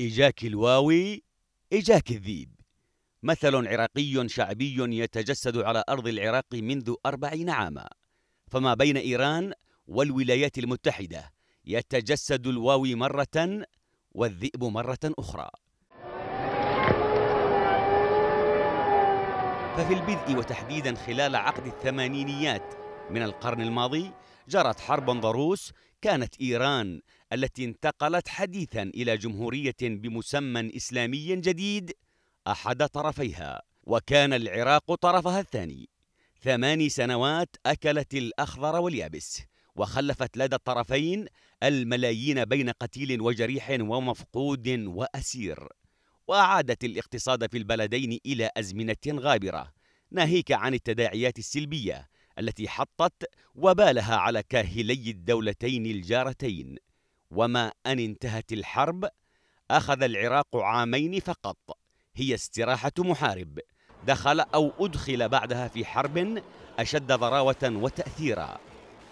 إجاك الواوي إجاك الذيب مثل عراقي شعبي يتجسد على أرض العراق منذ أربعين عاما فما بين إيران والولايات المتحدة يتجسد الواوي مرة والذئب مرة أخرى ففي البدء وتحديدا خلال عقد الثمانينيات من القرن الماضي جرت حرب ضروس كانت إيران التي انتقلت حديثا إلى جمهورية بمسمى إسلامي جديد أحد طرفيها وكان العراق طرفها الثاني ثماني سنوات أكلت الأخضر واليابس وخلفت لدى الطرفين الملايين بين قتيل وجريح ومفقود وأسير وأعادت الاقتصاد في البلدين إلى أزمنة غابرة ناهيك عن التداعيات السلبية التي حطت وبالها على كاهلي الدولتين الجارتين وما أن انتهت الحرب أخذ العراق عامين فقط هي استراحة محارب دخل أو أدخل بعدها في حرب أشد ضراوة وتأثيرا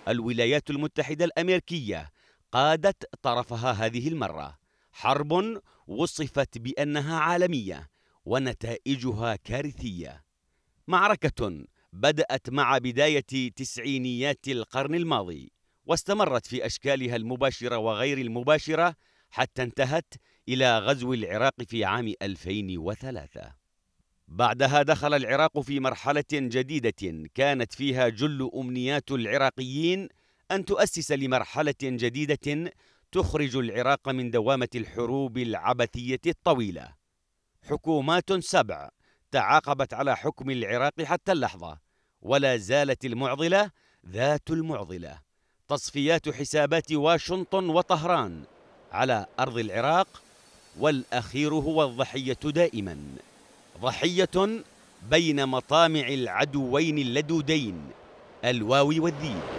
الولايات المتحدة الأمريكية قادت طرفها هذه المرة حرب وصفت بأنها عالمية ونتائجها كارثية معركة بدأت مع بداية تسعينيات القرن الماضي واستمرت في أشكالها المباشرة وغير المباشرة حتى انتهت إلى غزو العراق في عام 2003 بعدها دخل العراق في مرحلة جديدة كانت فيها جل أمنيات العراقيين أن تؤسس لمرحلة جديدة تخرج العراق من دوامة الحروب العبثية الطويلة. حكومات سبع تعاقبت على حكم العراق حتى اللحظة، ولا زالت المعضلة ذات المعضلة. تصفيات حسابات واشنطن وطهران على أرض العراق والأخير هو الضحية دائما ضحية بين مطامع العدوين اللدودين الواو والذيب